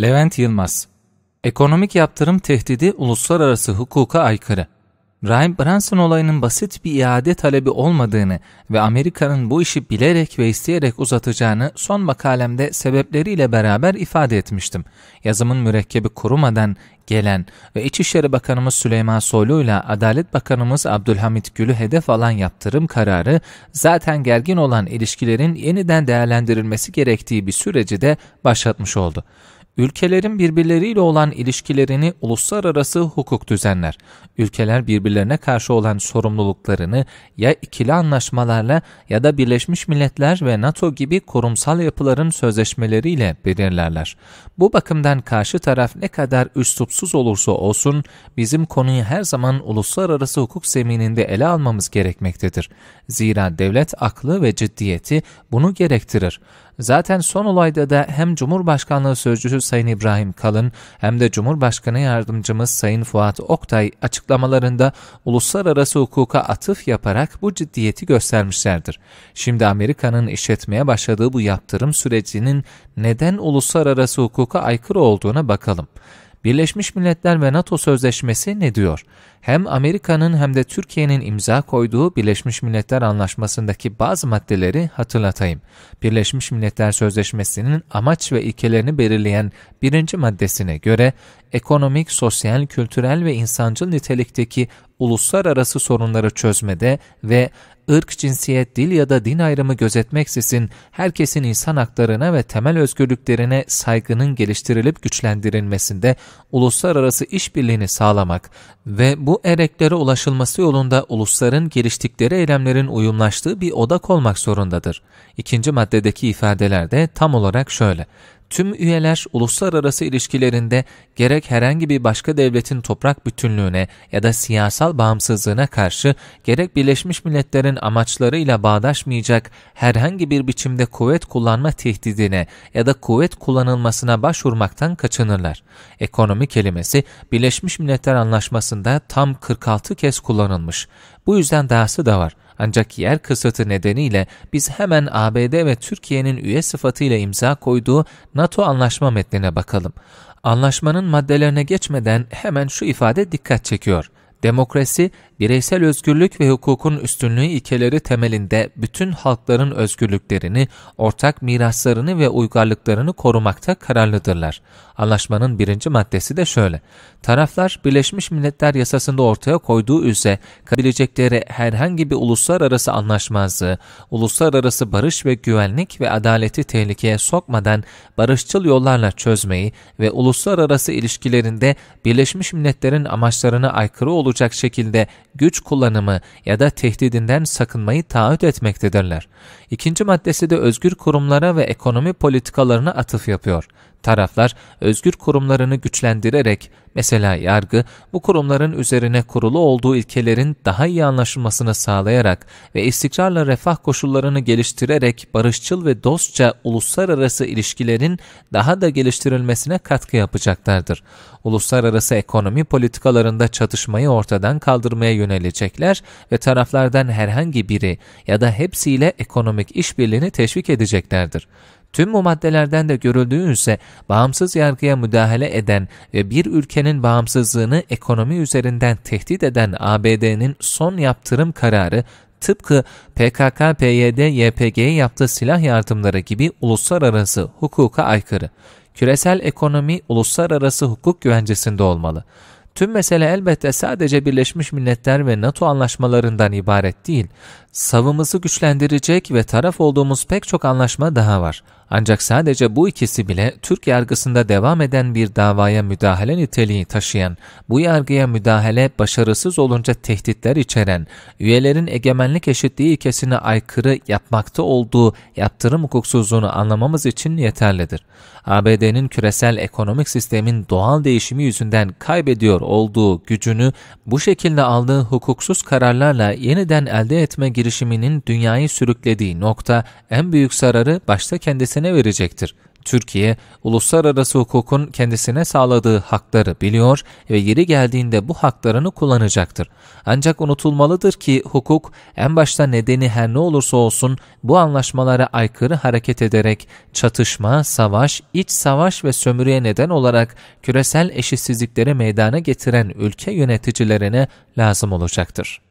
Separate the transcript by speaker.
Speaker 1: Levent Yılmaz Ekonomik yaptırım tehdidi uluslararası hukuka aykırı. Rahim Branson olayının basit bir iade talebi olmadığını ve Amerika'nın bu işi bilerek ve isteyerek uzatacağını son makalemde sebepleriyle beraber ifade etmiştim. Yazımın mürekkebi kurumadan gelen ve İçişleri Bakanımız Süleyman Soylu ile Adalet Bakanımız Abdülhamit Gül'ü hedef alan yaptırım kararı zaten gergin olan ilişkilerin yeniden değerlendirilmesi gerektiği bir süreci de başlatmış oldu. Ülkelerin birbirleriyle olan ilişkilerini uluslararası hukuk düzenler. Ülkeler birbirlerine karşı olan sorumluluklarını ya ikili anlaşmalarla ya da Birleşmiş Milletler ve NATO gibi kurumsal yapıların sözleşmeleriyle belirlerler. Bu bakımdan karşı taraf ne kadar üslupsuz olursa olsun bizim konuyu her zaman uluslararası hukuk zemininde ele almamız gerekmektedir. Zira devlet aklı ve ciddiyeti bunu gerektirir. Zaten son olayda da hem Cumhurbaşkanlığı Sözcüsü Sayın İbrahim Kalın hem de Cumhurbaşkanı Yardımcımız Sayın Fuat Oktay açıklamalarında uluslararası hukuka atıf yaparak bu ciddiyeti göstermişlerdir. Şimdi Amerika'nın işletmeye başladığı bu yaptırım sürecinin neden uluslararası hukuka aykırı olduğuna bakalım. Birleşmiş Milletler ve NATO Sözleşmesi ne diyor? Hem Amerika'nın hem de Türkiye'nin imza koyduğu Birleşmiş Milletler Anlaşması'ndaki bazı maddeleri hatırlatayım. Birleşmiş Milletler Sözleşmesi'nin amaç ve ilkelerini belirleyen birinci maddesine göre ekonomik, sosyal, kültürel ve insancıl nitelikteki uluslararası sorunları çözmede ve ırk, cinsiyet, dil ya da din ayrımı gözetmeksizin herkesin insan haklarına ve temel özgürlüklerine saygının geliştirilip güçlendirilmesinde uluslararası işbirliğini sağlamak ve bu ereklere ulaşılması yolunda ulusların geliştikleri eylemlerin uyumlaştığı bir odak olmak zorundadır. İkinci maddedeki ifadelerde tam olarak şöyle. Tüm üyeler uluslararası ilişkilerinde gerek herhangi bir başka devletin toprak bütünlüğüne ya da siyasal bağımsızlığına karşı gerek Birleşmiş Milletler'in amaçlarıyla bağdaşmayacak herhangi bir biçimde kuvvet kullanma tehdidine ya da kuvvet kullanılmasına başvurmaktan kaçınırlar. Ekonomi kelimesi Birleşmiş Milletler Anlaşması'nda tam 46 kez kullanılmış. Bu yüzden dahası da var. Ancak yer kısıtı nedeniyle biz hemen ABD ve Türkiye'nin üye sıfatıyla imza koyduğu NATO anlaşma metnine bakalım. Anlaşmanın maddelerine geçmeden hemen şu ifade dikkat çekiyor. Demokrasi, bireysel özgürlük ve hukukun üstünlüğü ilkeleri temelinde bütün halkların özgürlüklerini, ortak miraslarını ve uygarlıklarını korumakta kararlıdırlar. Anlaşmanın birinci maddesi de şöyle. Taraflar, Birleşmiş Milletler yasasında ortaya koyduğu üzere kabilecekleri herhangi bir uluslararası anlaşmazlığı, uluslararası barış ve güvenlik ve adaleti tehlikeye sokmadan barışçıl yollarla çözmeyi ve uluslararası ilişkilerinde Birleşmiş Milletler'in amaçlarına aykırı olan olacak şekilde güç kullanımı ya da tehdidinden sakınmayı taahhüt etmektedirler. İkinci maddesi de özgür kurumlara ve ekonomi politikalarına atıf yapıyor. Taraflar özgür kurumlarını güçlendirerek, mesela yargı, bu kurumların üzerine kurulu olduğu ilkelerin daha iyi anlaşılmasını sağlayarak ve istikrarla refah koşullarını geliştirerek barışçıl ve dostça uluslararası ilişkilerin daha da geliştirilmesine katkı yapacaklardır. Uluslararası ekonomi politikalarında çatışmayı ortadan kaldırmaya yönelecekler ve taraflardan herhangi biri ya da hepsiyle ekonomik işbirliğini teşvik edeceklerdir. Tüm bu maddelerden de görüldüğü ise bağımsız yargıya müdahale eden ve bir ülkenin bağımsızlığını ekonomi üzerinden tehdit eden ABD'nin son yaptırım kararı tıpkı PKK, PYD, YPG'ye yaptığı silah yardımları gibi uluslararası hukuka aykırı. Küresel ekonomi uluslararası hukuk güvencesinde olmalı. Tüm mesele elbette sadece Birleşmiş Milletler ve NATO anlaşmalarından ibaret değil. Savımızı güçlendirecek ve taraf olduğumuz pek çok anlaşma daha var. Ancak sadece bu ikisi bile Türk yargısında devam eden bir davaya müdahale niteliği taşıyan, bu yargıya müdahale başarısız olunca tehditler içeren, üyelerin egemenlik eşitliği ilkesine aykırı yapmakta olduğu yaptırım hukuksuzluğunu anlamamız için yeterlidir. ABD'nin küresel ekonomik sistemin doğal değişimi yüzünden kaybediyor olduğu gücünü bu şekilde aldığı hukuksuz kararlarla yeniden elde etme girişiminin dünyayı sürüklediği nokta en büyük zararı başta kendisi kendisine verecektir. Türkiye, uluslararası hukukun kendisine sağladığı hakları biliyor ve yeri geldiğinde bu haklarını kullanacaktır. Ancak unutulmalıdır ki hukuk en başta nedeni her ne olursa olsun bu anlaşmalara aykırı hareket ederek çatışma, savaş, iç savaş ve sömürüye neden olarak küresel eşitsizlikleri meydana getiren ülke yöneticilerine lazım olacaktır.